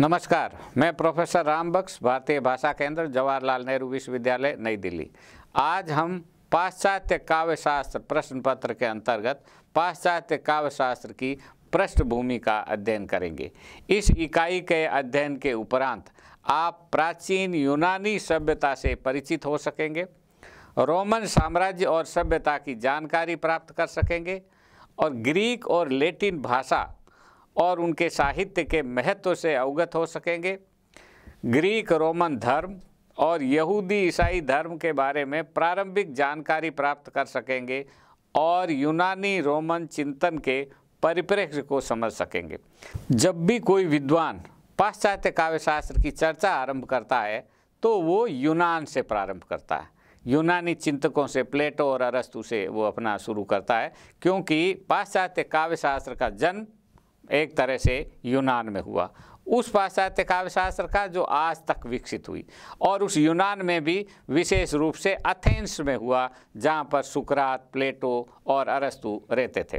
नमस्कार मैं प्रोफेसर राम भारतीय भाषा केंद्र जवाहरलाल नेहरू विश्वविद्यालय नई दिल्ली आज हम पाश्चात्य काव्यशास्त्र प्रश्न पत्र के अंतर्गत पाश्चात्य काव्यशास्त्र की पृष्ठभूमि का अध्ययन करेंगे इस इकाई के अध्ययन के उपरांत आप प्राचीन यूनानी सभ्यता से परिचित हो सकेंगे रोमन साम्राज्य और सभ्यता की जानकारी प्राप्त कर सकेंगे और ग्रीक और लेटिन भाषा और उनके साहित्य के महत्व से अवगत हो सकेंगे ग्रीक रोमन धर्म और यहूदी ईसाई धर्म के बारे में प्रारंभिक जानकारी प्राप्त कर सकेंगे और यूनानी रोमन चिंतन के परिप्रेक्ष्य को समझ सकेंगे जब भी कोई विद्वान पाश्चात्य काव्यशास्त्र की चर्चा आरंभ करता है तो वो यूनान से प्रारंभ करता है यूनानी चिंतकों से प्लेटो और अरस्तु से वो अपना शुरू करता है क्योंकि पाश्चात्य काव्यशास्त्र का जन्म एक तरह से यूनान में हुआ उस पाश्चात्य काव्यशास्त्र का जो आज तक विकसित हुई और उस यूनान में भी विशेष रूप से अथेंस में हुआ जहाँ पर सुकरात प्लेटो और अरस्तु रहते थे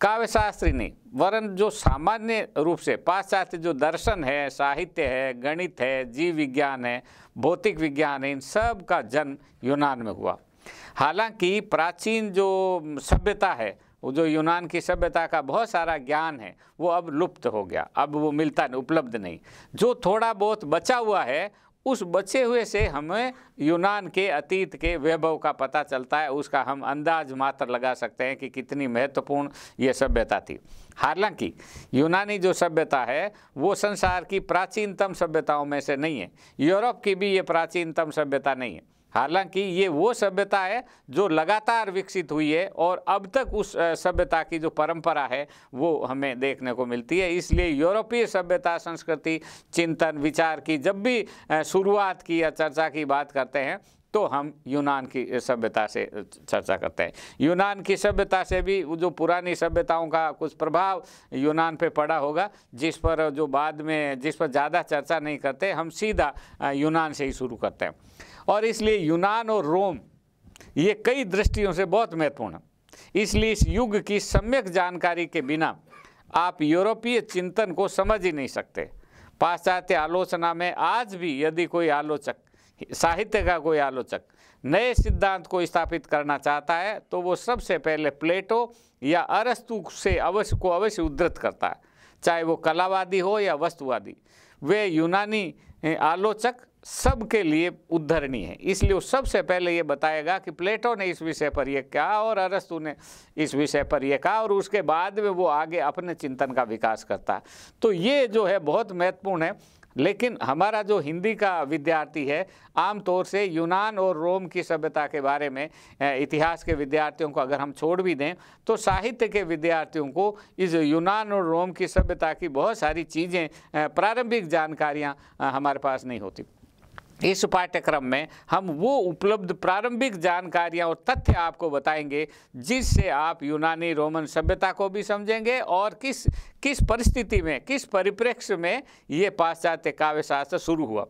काव्यशास्त्री नहीं वरन जो सामान्य रूप से पाश्चात्य जो दर्शन है साहित्य है गणित है जीव विज्ञान है भौतिक विज्ञान है इन सब का जन्म यूनान में हुआ हालांकि प्राचीन जो सभ्यता है वो जो यूनान की सभ्यता का बहुत सारा ज्ञान है वो अब लुप्त हो गया अब वो मिलता नहीं उपलब्ध नहीं जो थोड़ा बहुत बचा हुआ है उस बचे हुए से हमें यूनान के अतीत के वैभव का पता चलता है उसका हम अंदाज मात्र लगा सकते हैं कि कितनी महत्वपूर्ण ये सभ्यता थी हालांकि यूनानी जो सभ्यता है वो संसार की प्राचीनतम सभ्यताओं में से नहीं है यूरोप की भी ये प्राचीनतम सभ्यता नहीं है हालांकि ये वो सभ्यता है जो लगातार विकसित हुई है और अब तक उस सभ्यता की जो परंपरा है वो हमें देखने को मिलती है इसलिए यूरोपीय सभ्यता संस्कृति चिंतन विचार की जब भी शुरुआत की या चर्चा की बात करते हैं तो हम यूनान की सभ्यता से चर्चा करते हैं यूनान की सभ्यता से भी जो पुरानी सभ्यताओं का कुछ प्रभाव यूनान पे पड़ा होगा जिस पर जो बाद में जिस पर ज़्यादा चर्चा नहीं करते हम सीधा यूनान से ही शुरू करते हैं और इसलिए यूनान और रोम ये कई दृष्टियों से बहुत महत्वपूर्ण इसलिए इस युग की सम्यक जानकारी के बिना आप यूरोपीय चिंतन को समझ ही नहीं सकते पाश्चात्य आलोचना में आज भी यदि कोई आलोचक साहित्य का कोई आलोचक नए सिद्धांत को स्थापित करना चाहता है तो वो सबसे पहले प्लेटो या अरस्तु से अवश्य को अवश्य उद्धृत करता है चाहे वो कलावादी हो या वस्तुवादी वे यूनानी आलोचक सबके लिए उद्धरणी है इसलिए वो सबसे पहले ये बताएगा कि प्लेटो ने इस विषय पर यह कहा और अरस्तु ने इस विषय पर यह कहा और उसके बाद में वो आगे अपने चिंतन का विकास करता है तो ये जो है बहुत महत्वपूर्ण है लेकिन हमारा जो हिंदी का विद्यार्थी है आमतौर से यूनान और रोम की सभ्यता के बारे में इतिहास के विद्यार्थियों को अगर हम छोड़ भी दें तो साहित्य के विद्यार्थियों को इस यूनान और रोम की सभ्यता की बहुत सारी चीज़ें प्रारंभिक जानकारियाँ हमारे पास नहीं होती इस पाठ्यक्रम में हम वो उपलब्ध प्रारंभिक जानकारियां और तथ्य आपको बताएंगे जिससे आप यूनानी रोमन सभ्यता को भी समझेंगे और किस किस परिस्थिति में किस परिप्रेक्ष्य में ये पाश्चात्य काव्य शास्त्र शुरू हुआ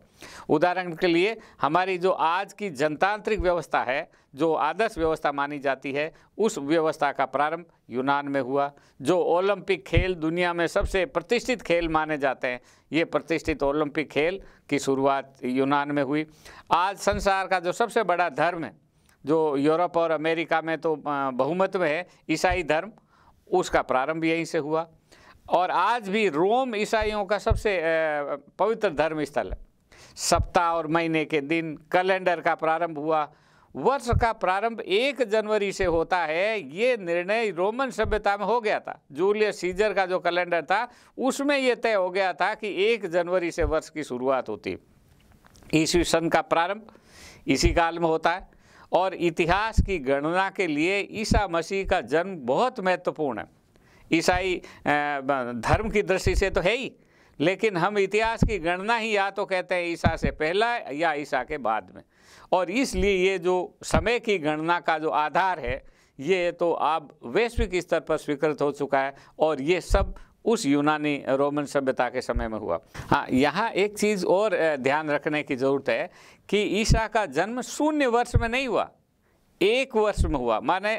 उदाहरण के लिए हमारी जो आज की जनतांत्रिक व्यवस्था है जो आदर्श व्यवस्था मानी जाती है उस व्यवस्था का प्रारंभ यूनान में हुआ जो ओलंपिक खेल दुनिया में सबसे प्रतिष्ठित खेल माने जाते हैं ये प्रतिष्ठित ओलंपिक खेल की शुरुआत यूनान में हुई आज संसार का जो सबसे बड़ा धर्म है जो यूरोप और अमेरिका में तो बहुमत में है ईसाई धर्म उसका प्रारंभ यहीं से हुआ और आज भी रोम ईसाइयों का सबसे पवित्र धर्म स्थल है सप्ताह और महीने के दिन कैलेंडर का प्रारंभ हुआ वर्ष का प्रारंभ एक जनवरी से होता है ये निर्णय रोमन सभ्यता में हो गया था जूलियस सीजर का जो कैलेंडर था उसमें यह तय हो गया था कि एक जनवरी से वर्ष की शुरुआत होती ईस्वी सन का प्रारंभ इसी काल में होता है और इतिहास की गणना के लिए ईसा मसीह का जन्म बहुत महत्वपूर्ण है ईसाई धर्म की दृष्टि से तो है ही लेकिन हम इतिहास की गणना ही या तो कहते हैं ईसा से पहला या ईसा के बाद में और इसलिए ये जो समय की गणना का जो आधार है ये तो अब वैश्विक स्तर पर स्वीकृत हो चुका है और ये सब उस यूनानी रोमन सभ्यता के समय में हुआ हाँ यहाँ एक चीज़ और ध्यान रखने की ज़रूरत है कि ईसा का जन्म शून्य वर्ष में नहीं हुआ एक वर्ष में हुआ माने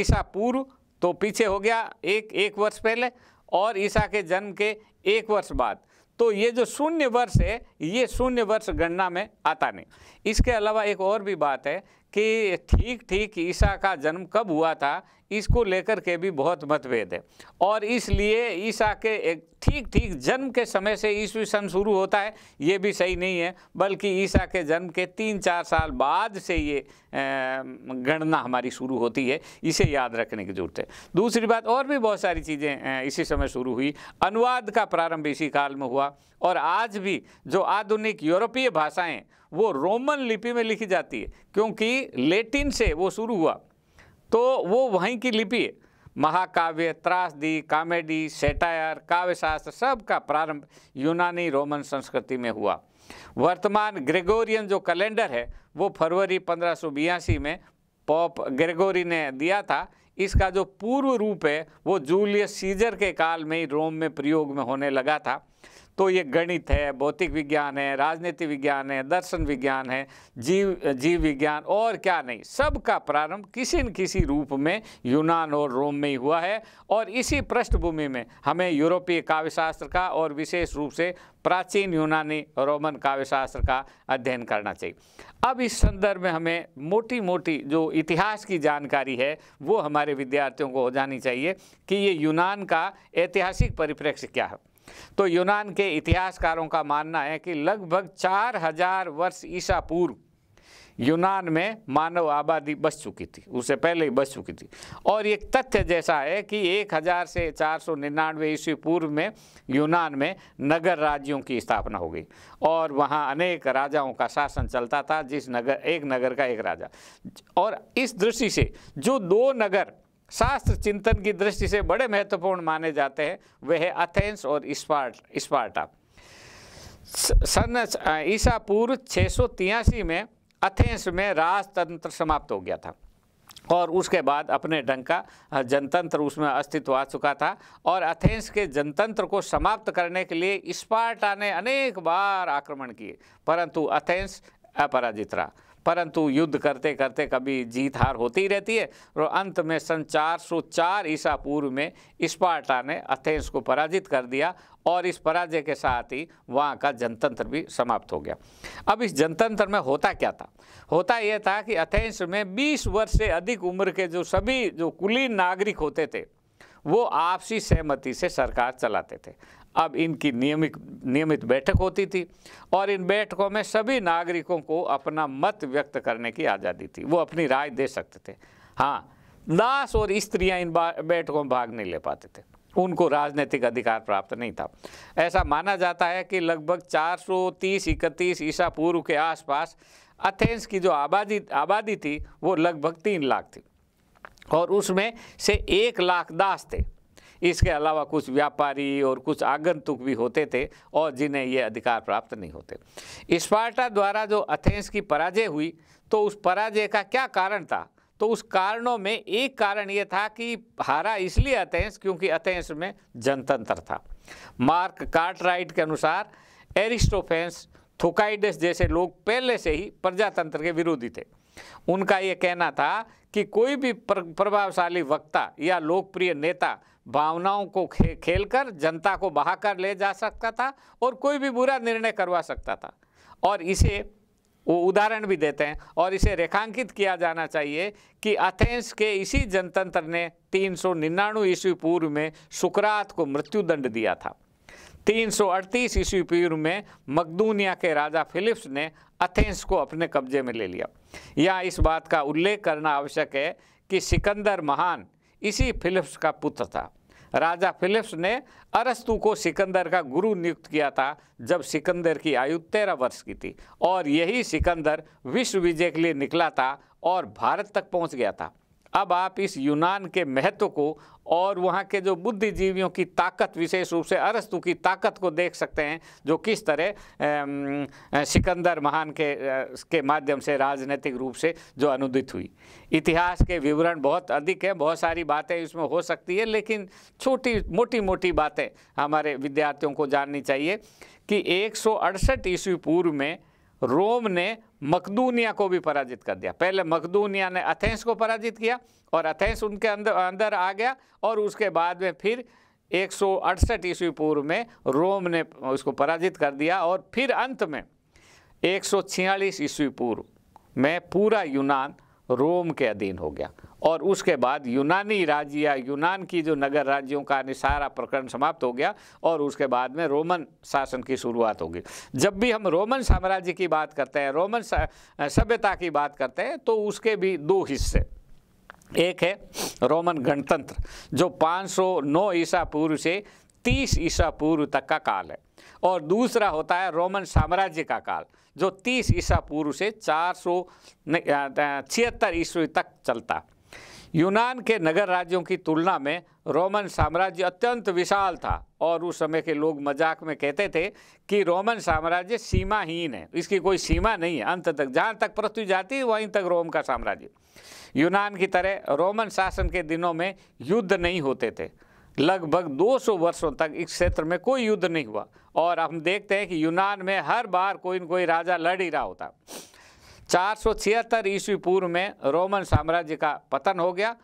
ईसा पूर्व तो पीछे हो गया एक एक वर्ष पहले और ईसा के जन्म के एक वर्ष बाद तो ये जो शून्य वर्ष है ये शून्य वर्ष गणना में आता नहीं इसके अलावा एक और भी बात है कि ठीक ठीक ईसा का जन्म कब हुआ था इसको लेकर के भी बहुत मतभेद है और इसलिए ईसा के एक ठीक ठीक जन्म के समय से ईस्वी सन शुरू होता है ये भी सही नहीं है बल्कि ईसा के जन्म के तीन चार साल बाद से ये गणना हमारी शुरू होती है इसे याद रखने की जरूरत है दूसरी बात और भी बहुत सारी चीज़ें इसी समय शुरू हुई अनुवाद का प्रारंभ इसी काल में हुआ और आज भी जो आधुनिक यूरोपीय भाषाएं वो रोमन लिपि में लिखी जाती है क्योंकि लेटिन से वो शुरू हुआ तो वो वहीं की लिपि है महाकाव्य त्रासदी कॉमेडी सेटायर काव्यशास्त्र सब का प्रारंभ यूनानी रोमन संस्कृति में हुआ वर्तमान ग्रेगोरियन जो कैलेंडर है वो फरवरी पंद्रह में पॉप ग्रेगोरी ने दिया था इसका जो पूर्व रूप है वो जूलियस सीजर के काल में ही रोम में प्रयोग में होने लगा था तो ये गणित है भौतिक विज्ञान है राजनीति विज्ञान है दर्शन विज्ञान है जीव जीव विज्ञान और क्या नहीं सबका प्रारंभ किसी न किसी रूप में यूनान और रोम में ही हुआ है और इसी पृष्ठभूमि में हमें यूरोपीय काव्यशास्त्र का और विशेष रूप से प्राचीन यूनानी रोमन काव्यशास्त्र का अध्ययन करना चाहिए अब इस संदर्भ में हमें मोटी मोटी जो इतिहास की जानकारी है वो हमारे विद्यार्थियों को हो जानी चाहिए कि ये यूनान का ऐतिहासिक परिप्रेक्ष्य क्या है तो यूनान के इतिहासकारों का मानना है कि लगभग चार हजार वर्ष ईसा पूर्व यूनान में मानव आबादी बस चुकी थी उससे पहले ही बस चुकी थी और एक तथ्य जैसा है कि 1000 से 499 ईस्वी पूर्व में यूनान में नगर राज्यों की स्थापना हो गई और वहाँ अनेक राजाओं का शासन चलता था जिस नगर एक नगर का एक राजा और इस दृष्टि से जो दो नगर शास्त्र चिंतन की दृष्टि से बड़े महत्वपूर्ण माने जाते हैं वे है अथेंस और स्पार्ट स्पार्टा सन ईसा पूर्व छः में अथेंस में राजतंत्र समाप्त हो गया था और उसके बाद अपने ढंग का जनतंत्र उसमें अस्तित्व आ चुका था और अथेंस के जनतंत्र को समाप्त करने के लिए स्पार्टा ने अनेक बार आक्रमण किए परंतु अथेंस अपराजित रहा परंतु युद्ध करते करते कभी जीत हार होती रहती है और अंत में सन 404 ईसा पूर्व में स्पार्टा ने अथेंस को पराजित कर दिया और इस पराजय के साथ ही वहाँ का जनतंत्र भी समाप्त हो गया अब इस जनतंत्र में होता क्या था होता यह था कि अथेंस में 20 वर्ष से अधिक उम्र के जो सभी जो कुलीन नागरिक होते थे वो आपसी सहमति से सरकार चलाते थे अब इनकी नियमित नियमित बैठक होती थी और इन बैठकों में सभी नागरिकों को अपना मत व्यक्त करने की आज़ादी थी वो अपनी राय दे सकते थे हाँ दास और स्त्रियां इन बैठकों में भाग नहीं ले पाते थे उनको राजनीतिक अधिकार प्राप्त नहीं था ऐसा माना जाता है कि लगभग 430 इकतीस ईसा पूर्व के आसपास अथेंस की जो आबादी आबादी थी वो लगभग तीन लाख थी और उसमें से एक लाख दास थे इसके अलावा कुछ व्यापारी और कुछ आगंतुक भी होते थे और जिन्हें ये अधिकार प्राप्त नहीं होते स्पार्टा द्वारा जो अथेंस की पराजय हुई तो उस पराजय का क्या कारण था तो उस कारणों में एक कारण ये था कि हारा इसलिए अथेंस क्योंकि अथेंस में जनतंत्र था मार्क कार्टराइट के अनुसार एरिस्टोफेंस थुकाइडस जैसे लोग पहले से ही प्रजातंत्र के विरोधी थे उनका ये कहना था कि कोई भी प्रभावशाली वक्ता या लोकप्रिय नेता भावनाओं को खे, खेलकर जनता को बहाकर ले जा सकता था और कोई भी बुरा निर्णय करवा सकता था और इसे वो उदाहरण भी देते हैं और इसे रेखांकित किया जाना चाहिए कि अथेंस के इसी जनतंत्र ने तीन सौ निन्यानवे ईस्वी पूर्व में सुकरात को मृत्युदंड दिया था 338 ईस्वी पूर्व में मकदूनिया के राजा फिलिप्स ने अथेंस को अपने कब्जे में ले लिया या इस बात का उल्लेख करना आवश्यक है कि सिकंदर महान इसी फिलिप्स का पुत्र था राजा फिलिप्स ने अरस्तु को सिकंदर का गुरु नियुक्त किया था जब सिकंदर की आयु तेरह वर्ष की थी और यही सिकंदर विश्व विजय के लिए निकला था और भारत तक पहुंच गया था अब आप इस यूनान के महत्व को और वहाँ के जो बुद्धिजीवियों की ताकत विशेष रूप से अरस्तु की ताकत को देख सकते हैं जो किस तरह सिकंदर महान के के माध्यम से राजनीतिक रूप से जो अनुदित हुई इतिहास के विवरण बहुत अधिक है बहुत सारी बातें इसमें हो सकती है लेकिन छोटी मोटी मोटी बातें हमारे विद्यार्थियों को जाननी चाहिए कि एक ईस्वी पूर्व में रोम ने मकदूनिया को भी पराजित कर दिया पहले मकदूनिया ने अथेंस को पराजित किया और अथेंस उनके अंदर अंदर आ गया और उसके बाद में फिर एक सौ अड़सठ ईस्वी पूर्व में रोम ने उसको पराजित कर दिया और फिर अंत में एक सौ छियालीस ईस्वी पूर्व में पूरा यूनान रोम के अधीन हो गया और उसके बाद यूनानी राज्य या यूनान की जो नगर राज्यों का निसारा प्रकरण समाप्त हो गया और उसके बाद में रोमन शासन की शुरुआत होगी जब भी हम रोमन साम्राज्य की बात करते हैं रोमन सभ्यता की बात करते हैं तो उसके भी दो हिस्से एक है रोमन गणतंत्र जो 509 ईसा पूर्व से 30 ईसा पूर्व तक का काल है और दूसरा होता है रोमन साम्राज्य का काल जो 30 ईसा पूर्व से चार सौ छिहत्तर ईस्वी तक चलता यूनान के नगर राज्यों की तुलना में रोमन साम्राज्य अत्यंत विशाल था और उस समय के लोग मजाक में कहते थे कि रोमन साम्राज्य सीमाहीन है इसकी कोई सीमा नहीं है अंत तक जहाँ तक पृथ्वी जाती है वहीं तक रोम का साम्राज्य यूनान की तरह रोमन शासन के दिनों में युद्ध नहीं होते थे लगभग 200 वर्षों तक इस क्षेत्र में कोई युद्ध नहीं हुआ और हम देखते हैं कि यूनान में हर बार कोई न कोई राजा लड़ ही रहा होता चार सौ छिहत्तर ईस्वी पूर्व में रोमन साम्राज्य का पतन हो गया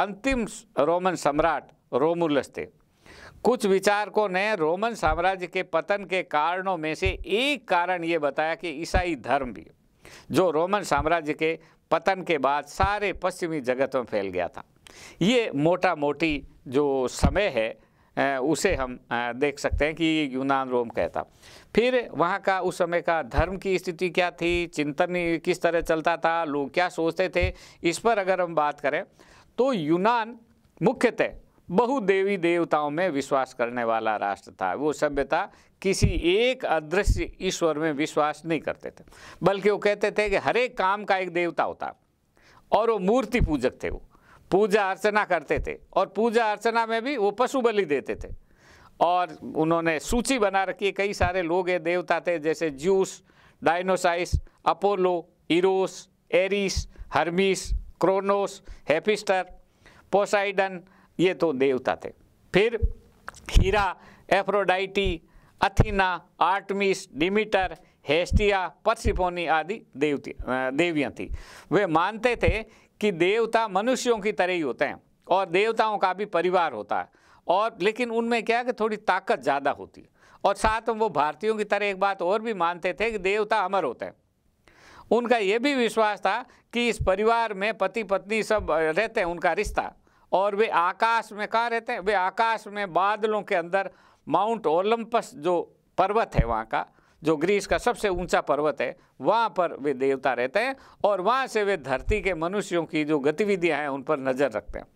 अंतिम रोमन सम्राट रोमुलस थे कुछ विचारकों ने रोमन साम्राज्य के पतन के कारणों में से एक कारण ये बताया कि ईसाई धर्म भी जो रोमन साम्राज्य के पतन के बाद सारे पश्चिमी जगत में फैल गया था ये मोटा मोटी जो समय है उसे हम देख सकते हैं कि यूनान रोम कहता फिर वहाँ का उस समय का धर्म की स्थिति क्या थी चिंतन किस तरह चलता था लोग क्या सोचते थे इस पर अगर हम बात करें तो यूनान मुख्यतः बहुदेवी देवताओं में विश्वास करने वाला राष्ट्र था वो सभ्यता किसी एक अदृश्य ईश्वर में विश्वास नहीं करते थे बल्कि वो कहते थे कि हर एक काम का एक देवता होता और वो मूर्ति पूजक थे वो पूजा अर्चना करते थे और पूजा अर्चना में भी वो पशु बलि देते थे और उन्होंने सूची बना रखी है कई सारे लोग ये देवता थे जैसे Zeus Dionysus Apollo Eros Eris Hermes Cronus Hephaestus Poseidon ये तो देवता थे फिर Hera Aphrodite Athena Artemis Demeter Hestia Persephone आदि देवती देवियाँ थी वे मानते थे कि देवता मनुष्यों की तरह ही होते हैं और देवताओं का भी परिवार होता है और लेकिन उनमें क्या है कि थोड़ी ताकत ज़्यादा होती है और साथ में वो भारतीयों की तरह एक बात और भी मानते थे कि देवता अमर होते हैं उनका ये भी विश्वास था कि इस परिवार में पति पत्नी सब रहते हैं उनका रिश्ता और वे आकाश में कहाँ रहते हैं वे आकाश में बादलों के अंदर माउंट ओलंपस जो पर्वत है वहाँ का जो ग्रीस का सबसे ऊंचा पर्वत है वहाँ पर वे देवता रहते हैं और वहाँ से वे धरती के मनुष्यों की जो गतिविधियाँ हैं उन पर नज़र रखते हैं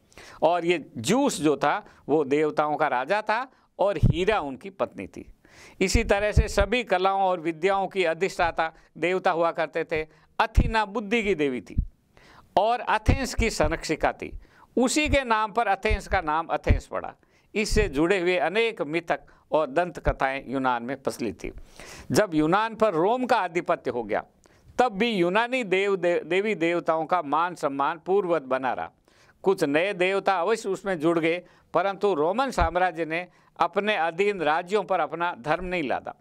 और ये जूस जो था वो देवताओं का राजा था और हीरा उनकी पत्नी थी इसी तरह से सभी कलाओं और विद्याओं की अधिष्ठाता देवता हुआ करते थे अथीना बुद्धि की देवी थी और अथेंस की संरक्षिका थी उसी के नाम पर अथेंस का नाम अथेंस पड़ा इससे जुड़े हुए अनेक मिथक और दंत कथाएं यूनान में फसली थी जब यूनान पर रोम का आधिपत्य हो गया तब भी यूनानी देव, देव देवी देवताओं का मान सम्मान पूर्ववत बना रहा कुछ नए देवता अवश्य उसमें जुड़ गए परंतु रोमन साम्राज्य ने अपने अधीन राज्यों पर अपना धर्म नहीं लादा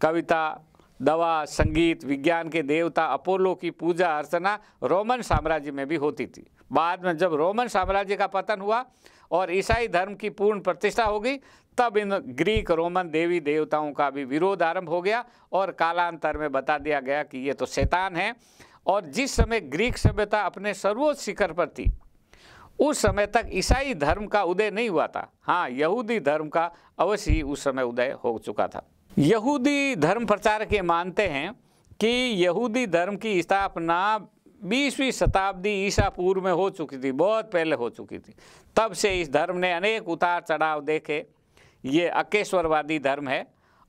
कविता दवा संगीत विज्ञान के देवता अपोलो की पूजा अर्चना रोमन साम्राज्य में भी होती थी बाद में जब रोमन साम्राज्य का पतन हुआ और ईसाई धर्म की पूर्ण प्रतिष्ठा होगी तब इन ग्रीक रोमन देवी देवताओं का भी विरोध आरंभ हो गया और कालांतर में बता दिया गया कि ये तो शैतान है और जिस समय ग्रीक सभ्यता अपने सर्वोच्च शिखर पर थी उस समय तक ईसाई धर्म का उदय नहीं हुआ था हाँ यहूदी धर्म का अवश्य ही उस समय उदय हो चुका था यहूदी धर्म प्रचार ये मानते हैं कि यहूदी धर्म की स्थापना बीसवीं शताब्दी ईसा पूर्व में हो चुकी थी बहुत पहले हो चुकी थी तब से इस धर्म ने अनेक उतार चढ़ाव देखे ये अकेश्वरवादी धर्म है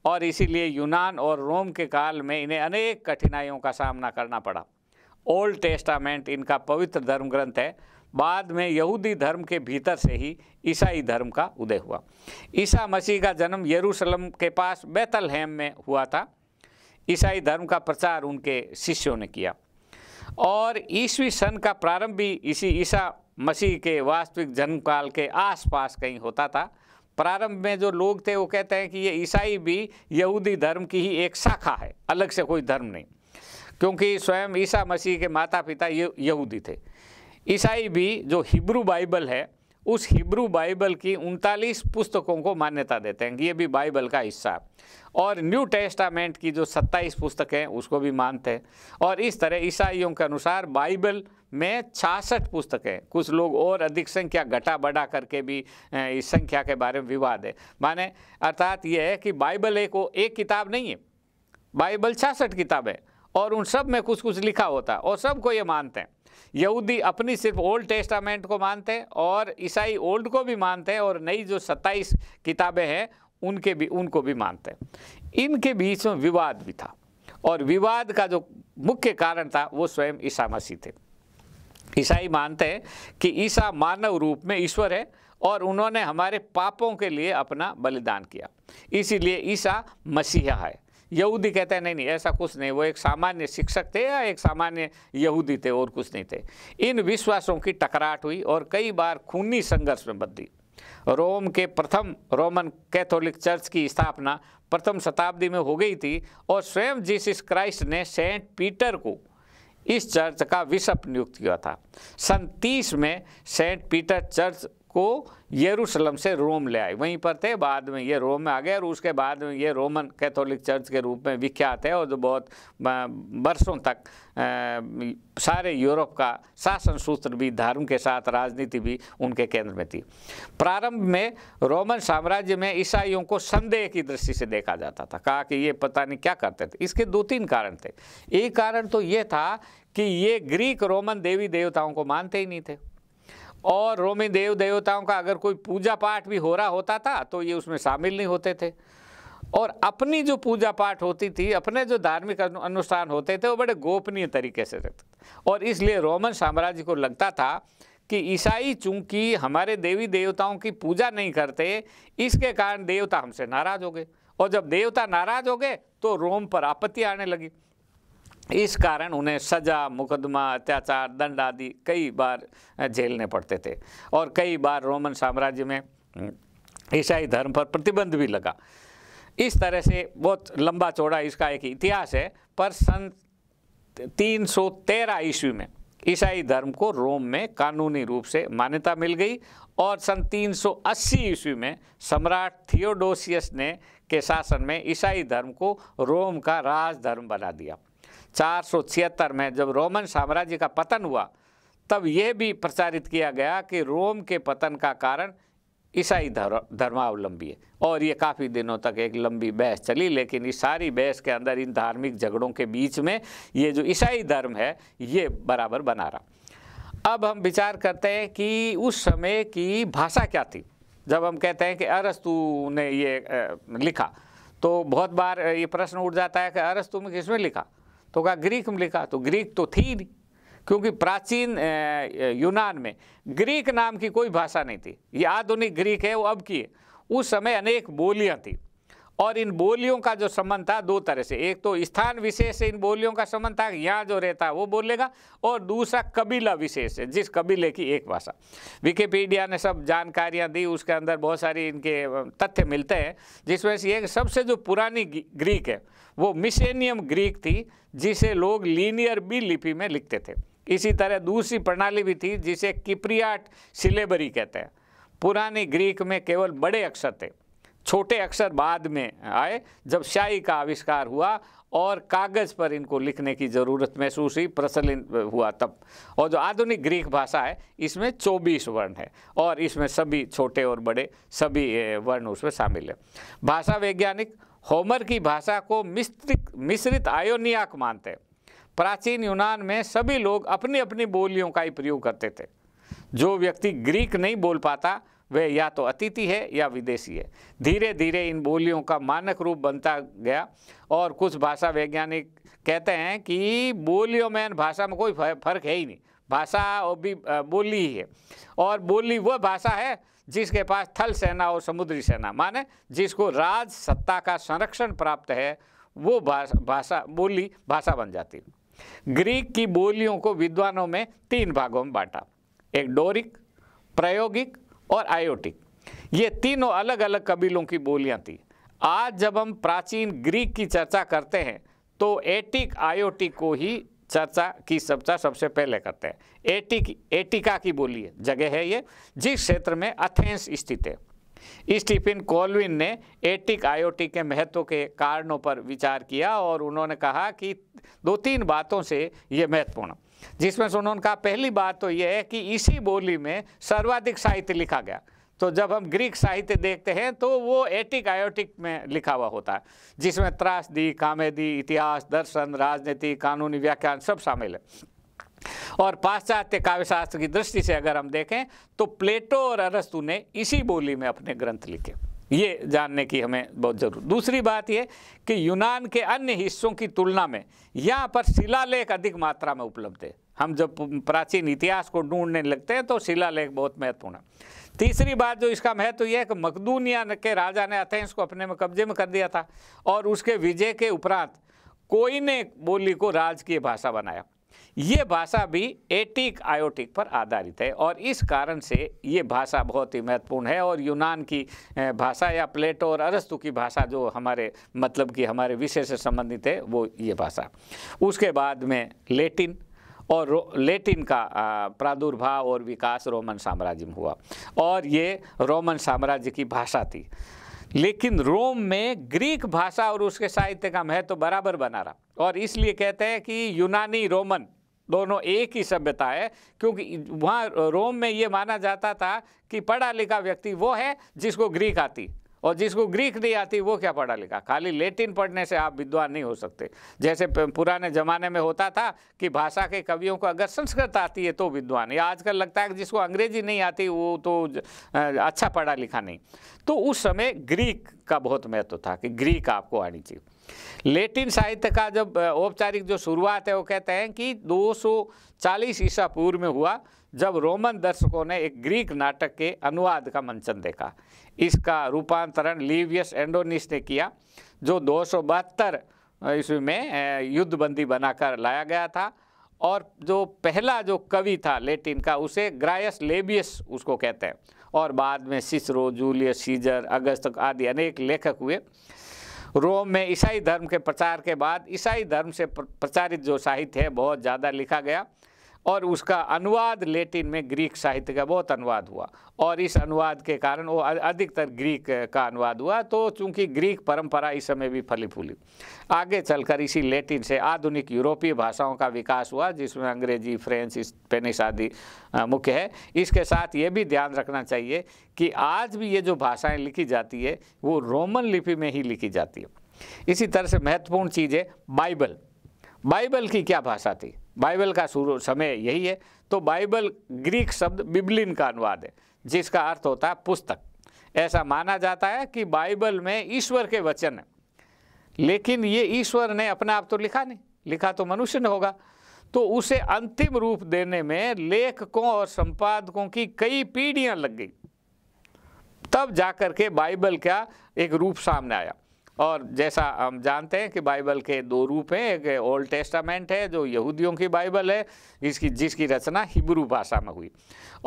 और इसीलिए यूनान और रोम के काल में इन्हें अनेक कठिनाइयों का सामना करना पड़ा ओल्ड टेस्टामेंट इनका पवित्र धर्म ग्रंथ है बाद में यहूदी धर्म के भीतर से ही ईसाई धर्म का उदय हुआ ईसा मसीह का जन्म यरूशलम के पास बैतलहम में हुआ था ईसाई धर्म का प्रचार उनके शिष्यों ने किया और ईसवी सन का प्रारंभ भी इसी ईसा मसीह के वास्तविक जन्मकाल के आसपास कहीं होता था प्रारंभ में जो लोग थे वो कहते हैं कि ये ईसाई भी यहूदी धर्म की ही एक शाखा है अलग से कोई धर्म नहीं क्योंकि स्वयं ईसा मसीह के माता पिता यहूदी थे ईसाई भी जो हिब्रू बाइबल है उस हिब्रू बाइबल की उनतालीस पुस्तकों को मान्यता देते हैं ये भी बाइबल का हिस्सा और न्यू टेस्टामेंट की जो सत्ताईस पुस्तकें हैं उसको भी मानते हैं और इस तरह ईसाइयों के अनुसार बाइबल में 66 पुस्तकें कुछ लोग और अधिक संख्या घटा बढ़ा करके भी इस संख्या के बारे में विवाद है माने अर्थात ये है कि बाइबल एक एक किताब नहीं है बाइबल छासठ किताब है और उन सब में कुछ कुछ लिखा होता है और सबको ये मानते हैं यहूदी अपनी सिर्फ ओल्ड टेस्टामेंट को मानते हैं और ईसाई ओल्ड को भी मानते हैं और नई जो सत्ताईस किताबें हैं उनके भी उनको भी मानते हैं इनके बीच में विवाद भी था और विवाद का जो मुख्य कारण था वो स्वयं ईसा मसीह थे ईसाई मानते हैं कि ईसा मानव रूप में ईश्वर है और उन्होंने हमारे पापों के लिए अपना बलिदान किया इसीलिए ईसा मसीहा है यहूदी कहता है नहीं नहीं ऐसा कुछ नहीं वो एक सामान्य शिक्षक थे या एक सामान्य यहूदी थे और कुछ नहीं थे इन विश्वासों की टकराहट हुई और कई बार खूनी संघर्ष में बदली रोम के प्रथम रोमन कैथोलिक चर्च की स्थापना प्रथम शताब्दी में हो गई थी और स्वयं जीसस क्राइस्ट ने सेंट पीटर को इस चर्च का विशप नियुक्त किया था सन तीस में सेंट पीटर चर्च को यरूशलम से रोम ले आए वहीं पर थे बाद में ये रोम में आ गए और उसके बाद में ये रोमन कैथोलिक चर्च के रूप में विख्यात है और जो बहुत वर्षों तक सारे यूरोप का शासन सूत्र भी धर्म के साथ राजनीति भी उनके केंद्र में थी प्रारंभ में रोमन साम्राज्य में ईसाइयों को संदेह की दृष्टि से देखा जाता था कहा कि ये पता नहीं क्या करते थे इसके दो तीन कारण थे एक कारण तो ये था कि ये ग्रीक रोमन देवी देवताओं को मानते ही नहीं थे और रोमी देव देवताओं का अगर कोई पूजा पाठ भी हो रहा होता था तो ये उसमें शामिल नहीं होते थे और अपनी जो पूजा पाठ होती थी अपने जो धार्मिक अनुष्ठान होते थे वो बड़े गोपनीय तरीके से रहते थे और इसलिए रोमन साम्राज्य को लगता था कि ईसाई चूंकि हमारे देवी देवताओं की पूजा नहीं करते इसके कारण देवता हमसे नाराज हो गए और जब देवता नाराज हो गए तो रोम पर आपत्ति आने लगी इस कारण उन्हें सजा मुकदमा अत्याचार दंड आदि कई बार झेलने पड़ते थे और कई बार रोमन साम्राज्य में हम्म, ईसाई धर्म पर प्रतिबंध भी लगा इस तरह से बहुत लंबा चौड़ा इसका एक इतिहास है पर सन 313 ईस्वी में ईसाई धर्म को रोम में कानूनी रूप से मान्यता मिल गई और सन 380 ईस्वी में सम्राट थियोडोसियस ने के शासन में ईसाई धर्म को रोम का राजधर्म बना दिया चार में जब रोमन साम्राज्य का पतन हुआ तब यह भी प्रचारित किया गया कि रोम के पतन का कारण ईसाई धर्मावलंबी है और ये काफ़ी दिनों तक एक लंबी बहस चली लेकिन इस सारी बहस के अंदर इन धार्मिक झगड़ों के बीच में ये जो ईसाई धर्म है ये बराबर बना रहा अब हम विचार करते हैं कि उस समय की भाषा क्या थी जब हम कहते हैं कि अरस्तु ने ये लिखा तो बहुत बार ये प्रश्न उठ जाता है कि अरस्तु में किसमें लिखा तो कहा ग्रीक में लिखा तो ग्रीक तो थी नहीं क्योंकि प्राचीन यूनान में ग्रीक नाम की कोई भाषा नहीं थी ये आधुनिक ग्रीक है वो अब की है उस समय अनेक बोलियाँ थी और इन बोलियों का जो संबंध था दो तरह से एक तो स्थान विशेष से इन बोलियों का संबंध था यहाँ जो रहता है वो बोलेगा और दूसरा कबीला विशेष है जिस कबीले की एक भाषा विकिपीडिया ने सब जानकारियाँ दी उसके अंदर बहुत सारी इनके तथ्य मिलते हैं जिसमें से एक सबसे जो पुरानी ग्रीक है वो मिसेनियम ग्रीक थी जिसे लोग लीनियर बी लिपि में लिखते थे इसी तरह दूसरी प्रणाली भी थी जिसे किप्रियाट सिलेबरी कहते हैं पुरानी ग्रीक में केवल बड़े अक्षर थे छोटे अक्षर बाद में आए जब शाही का आविष्कार हुआ और कागज़ पर इनको लिखने की ज़रूरत महसूस हुई प्रचलित हुआ तब और जो आधुनिक ग्रीक भाषा है इसमें 24 वर्ण है और इसमें सभी छोटे और बड़े सभी वर्ण उसमें शामिल है भाषा वैज्ञानिक होमर की भाषा को मिश्रित मिश्रित आयोनियाक मानते हैं प्राचीन यूनान में सभी लोग अपनी अपनी बोलियों का ही प्रयोग करते थे जो व्यक्ति ग्रीक नहीं बोल पाता वे या तो अतिथि है या विदेशी है धीरे धीरे इन बोलियों का मानक रूप बनता गया और कुछ भाषा वैज्ञानिक कहते हैं कि बोलियों में भाषा में कोई फर्क है ही नहीं भाषा भी बोली ही है और बोली वह भाषा है जिसके पास थल सेना और समुद्री सेना माने जिसको राज सत्ता का संरक्षण प्राप्त है वो भाषा बोली भाषा बन जाती है ग्रीक की बोलियों को विद्वानों में तीन भागों में बांटा एक डोरिक प्रायोगिक और आयोटिक ये तीनों अलग अलग कबीलों की बोलियां थी आज जब हम प्राचीन ग्रीक की चर्चा करते हैं तो एटिक आयोटिक को ही चर्चा की चर्चा सबसे पहले करते हैं एटिक एटिका की बोली है जगह है ये जिस क्षेत्र में अथेंस स्थित है स्टीफिन कॉलविन ने एटिक आयोटिक के महत्व के कारणों पर विचार किया और उन्होंने कहा कि दो तीन बातों से ये महत्वपूर्ण जिसमें से उन्होंने कहा पहली बात तो यह है कि इसी बोली में सर्वाधिक साहित्य लिखा गया तो जब हम ग्रीक साहित्य देखते हैं तो वो एटिक आयोटिक में लिखा हुआ होता है जिसमें त्रासदी कामेदी इतिहास दर्शन राजनीति कानूनी व्याख्यान सब शामिल है और पाश्चात्य काव्यशास्त्र की दृष्टि से अगर हम देखें तो प्लेटो और अरस्तु ने इसी बोली में अपने ग्रंथ लिखे ये जानने की हमें बहुत ज़रूर दूसरी बात यह कि यूनान के अन्य हिस्सों की तुलना में यहाँ पर शिलालेख अधिक मात्रा में उपलब्ध है हम जब प्राचीन इतिहास को ढूंढने लगते हैं तो शिलालेख बहुत महत्वपूर्ण है तीसरी बात जो इसका महत्व तो यह है कि मकदूनिया के राजा ने अथेंस को अपने में कब्जे में कर दिया था और उसके विजय के उपरांत कोई ने बोली को राजकीय भाषा बनाया ये भाषा भी एटिक आयोटिक पर आधारित है और इस कारण से ये भाषा बहुत ही महत्वपूर्ण है और यूनान की भाषा या प्लेटो और अरस्तु की भाषा जो हमारे मतलब कि हमारे विषय से संबंधित है वो ये भाषा उसके बाद में लेटिन और लेटिन का प्रादुर्भाव और विकास रोमन साम्राज्य में हुआ और ये रोमन साम्राज्य की भाषा थी लेकिन रोम में ग्रीक भाषा और उसके साहित्य का महत्व तो बराबर बना रहा और इसलिए कहते हैं कि यूनानी रोमन दोनों एक ही सभ्यता है क्योंकि वहाँ रोम में ये माना जाता था कि पढ़ा लिखा व्यक्ति वो है जिसको ग्रीक आती और जिसको ग्रीक नहीं आती वो क्या पढ़ा लिखा खाली लेटिन पढ़ने से आप विद्वान नहीं हो सकते जैसे पुराने ज़माने में होता था कि भाषा के कवियों को अगर संस्कृत आती है तो विद्वान या आजकल लगता है कि जिसको अंग्रेजी नहीं आती वो तो अच्छा पढ़ा लिखा नहीं तो उस समय ग्रीक का बहुत महत्व था कि ग्रीक आपको आनी चाहिए लेटिन साहित्य का जब औपचारिक जो शुरुआत है वो कहते हैं कि 240 ईसा पूर्व में हुआ जब रोमन दर्शकों ने एक ग्रीक नाटक के अनुवाद का मंचन देखा इसका रूपांतरण लीवियस एंडोनिस ने किया जो दो सौ ईस्वी में युद्धबंदी बनाकर लाया गया था और जो पहला जो कवि था लेटिन का उसे ग्रायस लेबियस उसको कहते हैं और बाद में सिसरो जूलियस सीजर अगस्त आदि अनेक लेखक हुए रोम में ईसाई धर्म के प्रचार के बाद ईसाई धर्म से प्रचारित जो साहित्य है बहुत ज़्यादा लिखा गया और उसका अनुवाद लेटिन में ग्रीक साहित्य का बहुत अनुवाद हुआ और इस अनुवाद के कारण वो अधिकतर ग्रीक का अनुवाद हुआ तो चूंकि ग्रीक परंपरा इस समय भी फली फूली आगे चलकर इसी लेटिन से आधुनिक यूरोपीय भाषाओं का विकास हुआ जिसमें अंग्रेजी फ्रेंच स्पेनिश आदि मुख्य है इसके साथ ये भी ध्यान रखना चाहिए कि आज भी ये जो भाषाएँ लिखी जाती है वो रोमन लिपि में ही लिखी जाती है इसी तरह से महत्वपूर्ण चीज़ है बाइबल बाइबल की क्या भाषा थी बाइबल का शुरू समय यही है तो बाइबल ग्रीक शब्द बिबलिन का अनुवाद है जिसका अर्थ होता है पुस्तक ऐसा माना जाता है कि बाइबल में ईश्वर के वचन है लेकिन ये ईश्वर ने अपना आप तो लिखा नहीं लिखा तो मनुष्य ने होगा तो उसे अंतिम रूप देने में लेखकों और संपादकों की कई पीढ़ियां लग गई तब जाकर के बाइबल का एक रूप सामने आया और जैसा हम जानते हैं कि बाइबल के दो रूप हैं एक ओल्ड टेस्टामेंट है जो यहूदियों की बाइबल है जिसकी जिसकी रचना हिब्रू भाषा में हुई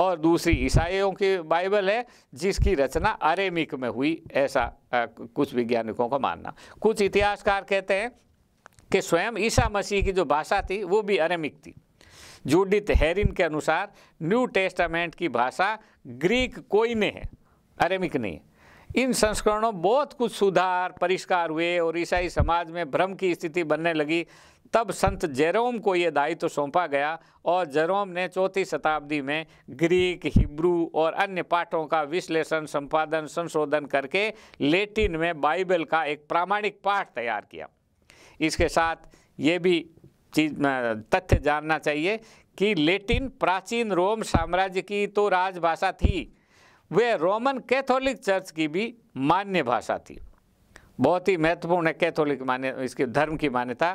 और दूसरी ईसाइयों की बाइबल है जिसकी रचना अरेमिक में हुई ऐसा कुछ वैज्ञानिकों का मानना कुछ इतिहासकार कहते हैं कि स्वयं ईसा मसीह की जो भाषा थी वो भी अरेमिक थी जूडित हेरिन के अनुसार न्यू टेस्टामेंट की भाषा ग्रीक कोई है अरेमिक नहीं है इन संस्करणों बहुत कुछ सुधार परिष्कार हुए और ईसाई समाज में भ्रम की स्थिति बनने लगी तब संत जेरोम को ये दायित्व तो सौंपा गया और जेरोम ने चौथी शताब्दी में ग्रीक हिब्रू और अन्य पाठों का विश्लेषण संपादन संशोधन करके लेटिन में बाइबल का एक प्रामाणिक पाठ तैयार किया इसके साथ ये भी चीज तथ्य जानना चाहिए कि लेटिन प्राचीन रोम साम्राज्य की तो राजभाषा थी वे रोमन कैथोलिक चर्च की भी मान्य भाषा थी बहुत ही महत्वपूर्ण है कैथोलिक मान्य इसके धर्म की मान्यता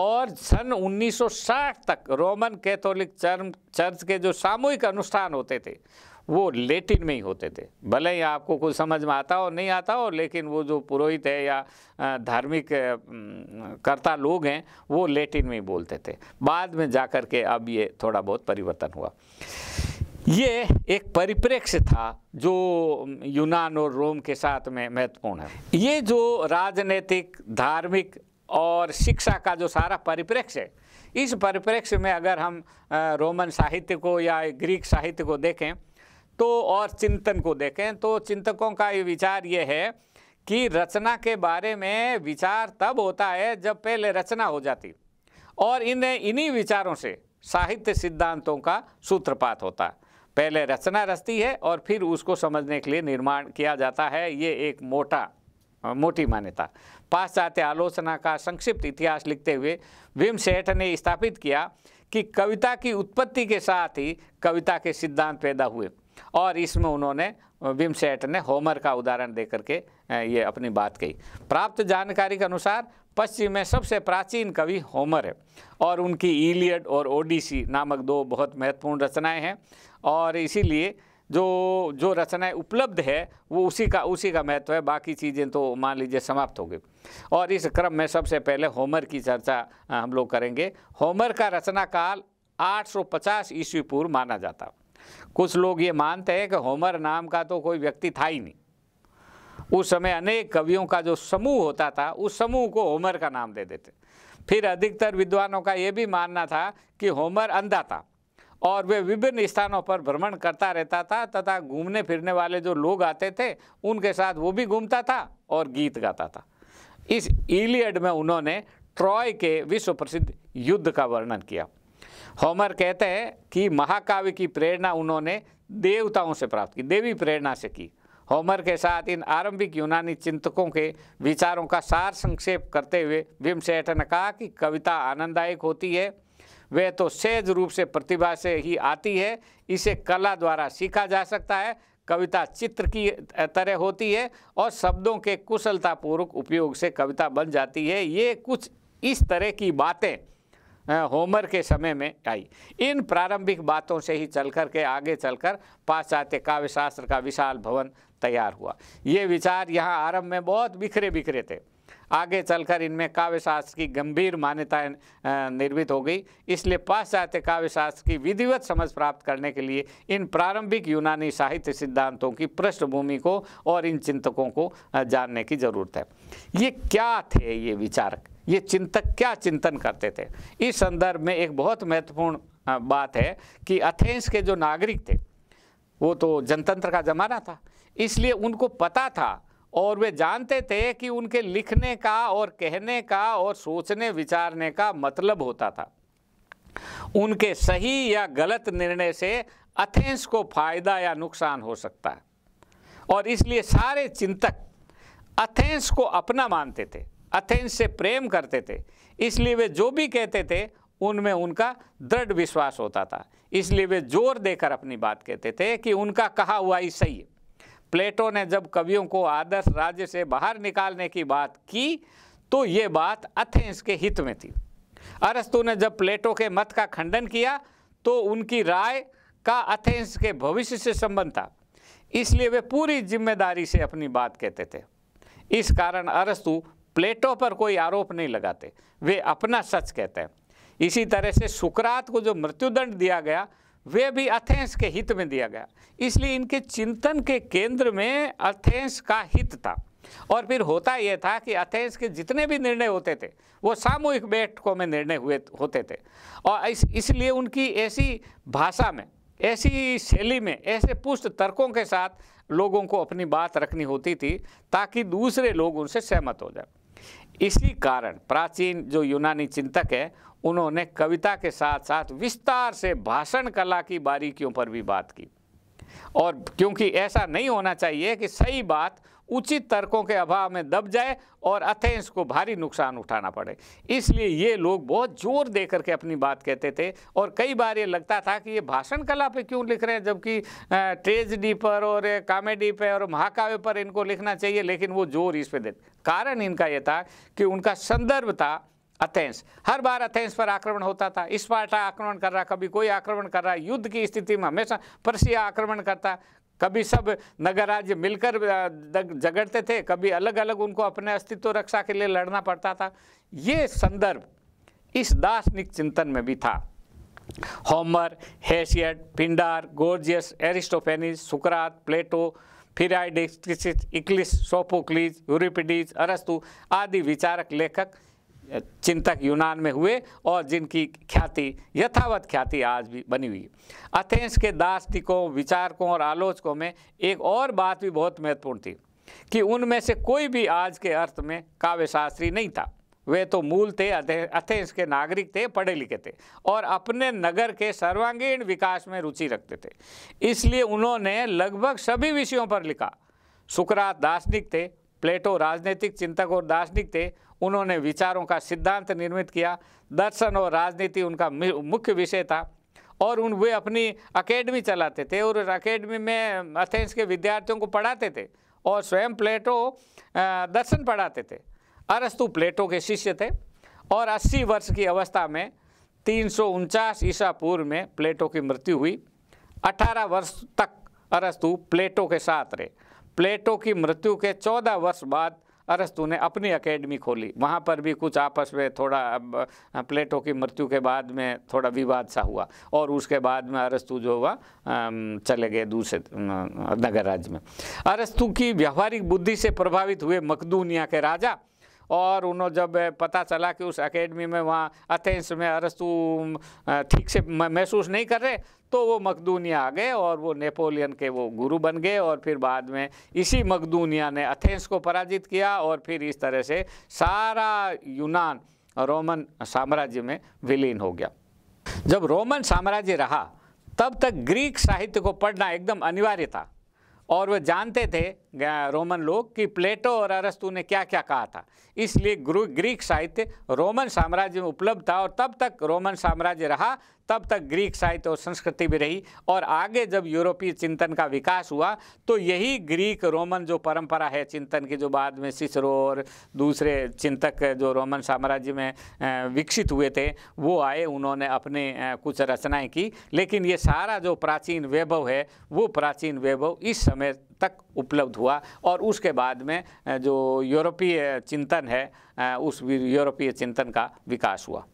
और सन 1960 तक रोमन कैथोलिक चर्म चर्च के जो सामूहिक अनुष्ठान होते थे वो लेटिन में ही होते थे भले ही आपको कुछ समझ में आता हो नहीं आता हो लेकिन वो जो पुरोहित है या धार्मिक कर्ता लोग हैं वो लेटिन में ही बोलते थे बाद में जाकर के अब ये थोड़ा बहुत परिवर्तन हुआ ये एक परिप्रेक्ष्य था जो यूनान और रोम के साथ में महत्वपूर्ण है ये जो राजनीतिक धार्मिक और शिक्षा का जो सारा परिप्रेक्ष्य है इस परिप्रेक्ष्य में अगर हम रोमन साहित्य को या ग्रीक साहित्य को देखें तो और चिंतन को देखें तो चिंतकों का ये विचार ये है कि रचना के बारे में विचार तब होता है जब पहले रचना हो जाती और इन इन्हीं विचारों से साहित्य सिद्धांतों का सूत्रपात होता है पहले रचना रचती है और फिर उसको समझने के लिए निर्माण किया जाता है ये एक मोटा मोटी मान्यता पाश्चात्य आलोचना का संक्षिप्त इतिहास लिखते हुए भीम सेठ ने स्थापित किया कि कविता की उत्पत्ति के साथ ही कविता के सिद्धांत पैदा हुए और इसमें उन्होंने विम सेट ने होमर का उदाहरण दे करके ये अपनी बात कही प्राप्त जानकारी के अनुसार पश्चिम में सबसे प्राचीन कवि होमर है और उनकी इलियड और ओडिसी नामक दो बहुत महत्वपूर्ण रचनाएं हैं और इसीलिए जो जो रचनाएं उपलब्ध है वो उसी का उसी का महत्व है बाकी चीज़ें तो मान लीजिए समाप्त हो गई और इस क्रम में सबसे पहले होमर की चर्चा हम लोग करेंगे होमर का रचनाकाल आठ 850 ईस्वी पूर्व माना जाता है कुछ लोग ये मानते हैं कि होमर नाम का तो कोई व्यक्ति था ही नहीं उस समय अनेक कवियों का जो समूह होता था उस समूह को होमर का नाम दे देते फिर अधिकतर विद्वानों का ये भी मानना था कि होमर अंधा था और वे विभिन्न स्थानों पर भ्रमण करता रहता था तथा घूमने फिरने वाले जो लोग आते थे उनके साथ वो भी घूमता था और गीत गाता था इस इलियड में उन्होंने ट्रॉय के विश्व प्रसिद्ध युद्ध का वर्णन किया होमर कहते हैं कि महाकाव्य की प्रेरणा उन्होंने देवताओं से प्राप्त की देवी प्रेरणा से की होमर के साथ इन आरंभिक यूनानी चिंतकों के विचारों का सार संक्षेप करते हुए विम सेठ ने कहा कि कविता आनंददायक होती है वह तो सहज रूप से प्रतिभा से ही आती है इसे कला द्वारा सीखा जा सकता है कविता चित्र की तरह होती है और शब्दों के कुशलतापूर्वक उपयोग से कविता बन जाती है ये कुछ इस तरह की बातें हाँ, होमर के समय में आई इन प्रारंभिक बातों से ही चल कर के आगे चलकर पाश्चात्य काव्यशास्त्र का विशाल भवन तैयार हुआ ये विचार यहाँ आरंभ में बहुत बिखरे बिखरे थे आगे चलकर इनमें काव्यशास्त्र की गंभीर मान्यताएं निर्मित हो गई इसलिए पाश्चात्य काव्यशास्त्र की विधिवत समझ प्राप्त करने के लिए इन प्रारंभिक यूनानी साहित्य सिद्धांतों की पृष्ठभूमि को और इन चिंतकों को जानने की जरूरत है ये क्या थे ये विचारक ये चिंतक क्या चिंतन करते थे इस संदर्भ में एक बहुत महत्वपूर्ण बात है कि अथेंस के जो नागरिक थे वो तो जनतंत्र का जमाना था इसलिए उनको पता था और वे जानते थे कि उनके लिखने का और कहने का और सोचने विचारने का मतलब होता था उनके सही या गलत निर्णय से अथेंस को फायदा या नुकसान हो सकता है और इसलिए सारे चिंतक अथेंस को अपना मानते थे अथेंस से प्रेम करते थे इसलिए वे जो भी कहते थे उनमें उनका दृढ़ विश्वास होता था इसलिए वे जोर देकर अपनी बात कहते थे कि उनका कहा हुआ ही सही है प्लेटो ने जब कवियों को आदर्श राज्य से बाहर निकालने की बात की तो ये बात अथेंस के हित में थी अरस्तु ने जब प्लेटो के मत का खंडन किया तो उनकी राय का अथेंस के भविष्य से संबंध था इसलिए वे पूरी जिम्मेदारी से अपनी बात कहते थे इस कारण अरस्तु प्लेटो पर कोई आरोप नहीं लगाते वे अपना सच कहते हैं इसी तरह से सुकरात को जो मृत्युदंड दिया गया वे भी अथेंस के हित में दिया गया इसलिए इनके चिंतन के केंद्र में अथेंस का हित था और फिर होता यह था कि अथेंस के जितने भी निर्णय होते थे वो सामूहिक बैठकों में निर्णय हुए होते थे और इस इसलिए उनकी ऐसी भाषा में ऐसी शैली में ऐसे पुष्ट तर्कों के साथ लोगों को अपनी बात रखनी होती थी ताकि दूसरे लोग उनसे सहमत हो जाए इसी कारण प्राचीन जो यूनानी चिंतक है उन्होंने कविता के साथ साथ विस्तार से भाषण कला की बारीकियों पर भी बात की और क्योंकि ऐसा नहीं होना चाहिए कि सही बात उचित तर्कों के अभाव में दब जाए और अथेंस को भारी नुकसान उठाना पड़े इसलिए ये लोग बहुत जोर दे करके अपनी बात कहते थे और कई बार ये लगता था कि ये भाषण कला पे क्यों लिख रहे हैं जबकि ट्रेजडी पर और कॉमेडी पे और महाकाव्य पर इनको लिखना चाहिए लेकिन वो जोर इस पर देते कारण इनका ये था कि उनका संदर्भ था अथेंस हर बार अथेंस पर आक्रमण होता था इस पार्टा आक्रमण कर रहा कभी कोई आक्रमण कर रहा युद्ध की स्थिति में हमेशा परसिया आक्रमण करता कभी सब नगर राज्य मिलकर झगड़ते थे कभी अलग अलग उनको अपने अस्तित्व रक्षा के लिए लड़ना पड़ता था ये संदर्भ इस दार्शनिक चिंतन में भी था Homer Hesiod Pindar Gorgias Aristophanes सुकरात प्लेटो फिराइडिस इक्लिस सोफोक्लीज यूरिपिडीज अरस्तु आदि विचारक लेखक चिंतक यूनान में हुए और जिनकी ख्याति यथावत ख्याति आज भी बनी हुई है अथेंस के दार्शनिकों विचारकों और आलोचकों में एक और बात भी बहुत महत्वपूर्ण थी कि उनमें से कोई भी आज के अर्थ में काव्यशास्त्री नहीं था वे तो मूल थे अथेंस के नागरिक थे पढ़े लिखे थे और अपने नगर के सर्वांगीण विकास में रुचि रखते थे इसलिए उन्होंने लगभग सभी विषयों पर लिखा सुकरात दार्शनिक थे प्लेटो राजनीतिक चिंतक और दार्शनिक थे उन्होंने विचारों का सिद्धांत निर्मित किया दर्शन और राजनीति उनका मुख्य विषय था और उन वे अपनी अकेडमी चलाते थे और अकेडमी में अथेंस के विद्यार्थियों को पढ़ाते थे और स्वयं प्लेटो दर्शन पढ़ाते थे अरस्तु प्लेटो के शिष्य थे और 80 वर्ष की अवस्था में तीन ईसा पूर्व में प्लेटो की मृत्यु हुई 18 वर्ष तक अरस्तु प्लेटो के साथ रहे प्लेटो की मृत्यु के चौदह वर्ष बाद अरस्तु ने अपनी एकेडमी खोली वहाँ पर भी कुछ आपस में थोड़ा प्लेटो की मृत्यु के बाद में थोड़ा विवाद सा हुआ और उसके बाद में अरस्तु जो हुआ चले गए दूसरे नगर राज्य में अरस्तु की व्यवहारिक बुद्धि से प्रभावित हुए मकदूनिया के राजा और उन्होंने जब पता चला कि उस एकेडमी में वहाँ अथेंस में अरस्तु ठीक से महसूस नहीं कर रहे तो वो मकदूनिया आ गए और वो नेपोलियन के वो गुरु बन गए और फिर बाद में इसी मकदूनिया ने अथेंस को पराजित किया और फिर इस तरह से सारा यूनान रोमन साम्राज्य में विलीन हो गया जब रोमन साम्राज्य रहा तब तक ग्रीक साहित्य को पढ़ना एकदम अनिवार्य था और वह जानते थे रोमन लोग कि प्लेटो और अरस्तु ने क्या क्या कहा था इसलिए ग्रीक साहित्य रोमन साम्राज्य में उपलब्ध था और तब तक रोमन साम्राज्य रहा तब तक ग्रीक साहित्य और संस्कृति भी रही और आगे जब यूरोपीय चिंतन का विकास हुआ तो यही ग्रीक रोमन जो परंपरा है चिंतन की जो बाद में सिसरो और दूसरे चिंतक जो रोमन साम्राज्य में विकसित हुए थे वो आए उन्होंने अपने कुछ रचनाएं की लेकिन ये सारा जो प्राचीन वैभव है वो प्राचीन वैभव इस समय तक उपलब्ध हुआ और उसके बाद में जो यूरोपीय चिंतन है उस यूरोपीय चिंतन का विकास हुआ